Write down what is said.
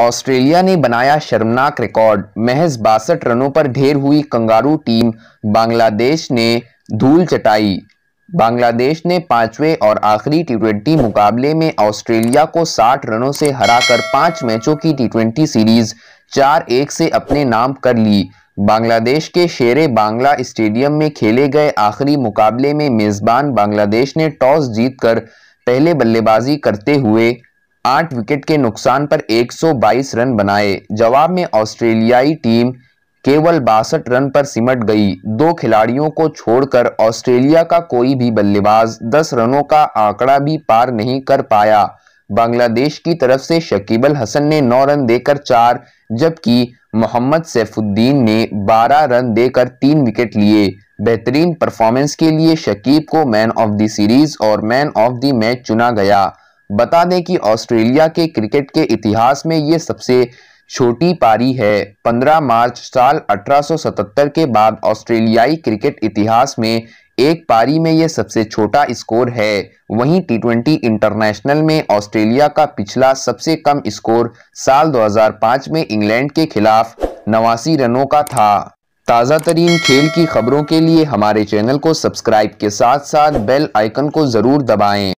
Australia ने बनाया शर्मनाक रिकॉर्ड महज बासठ रनों पर ढेर हुई कंगारू टीम बांग्लादेश ने धूल चटाई बांग्लादेश ने पांचवें और आखिरी टी मुकाबले में ऑस्ट्रेलिया को 60 रनों से हराकर पांच मैचों की टी सीरीज चार एक से अपने नाम कर ली बांग्लादेश के शेर बांग्ला स्टेडियम में खेले गए आखिरी मुकाबले में मेज़बान बांग्लादेश ने टॉस जीतकर पहले बल्लेबाजी करते हुए आठ विकेट के नुकसान पर 122 रन बनाए जवाब में ऑस्ट्रेलियाई टीम केवल बासठ रन पर सिमट गई दो खिलाड़ियों को छोड़कर ऑस्ट्रेलिया का कोई भी बल्लेबाज 10 रनों का आंकड़ा भी पार नहीं कर पाया बांग्लादेश की तरफ से शकीबल हसन ने 9 रन देकर चार जबकि मोहम्मद सैफुद्दीन ने 12 रन देकर तीन विकेट लिए बेहतरीन परफॉर्मेंस के लिए शकीब को मैन ऑफ द सीरीज और मैन ऑफ द मैच चुना गया बता दें कि ऑस्ट्रेलिया के क्रिकेट के इतिहास में ये सबसे छोटी पारी है 15 मार्च साल 1877 के बाद ऑस्ट्रेलियाई क्रिकेट इतिहास में एक पारी में यह सबसे छोटा स्कोर है वहीं टी इंटरनेशनल में ऑस्ट्रेलिया का पिछला सबसे कम स्कोर साल 2005 में इंग्लैंड के खिलाफ नवासी रनों का था ताज़ा तरीन खेल की खबरों के लिए हमारे चैनल को सब्सक्राइब के साथ साथ बेल आइकन को ज़रूर दबाएं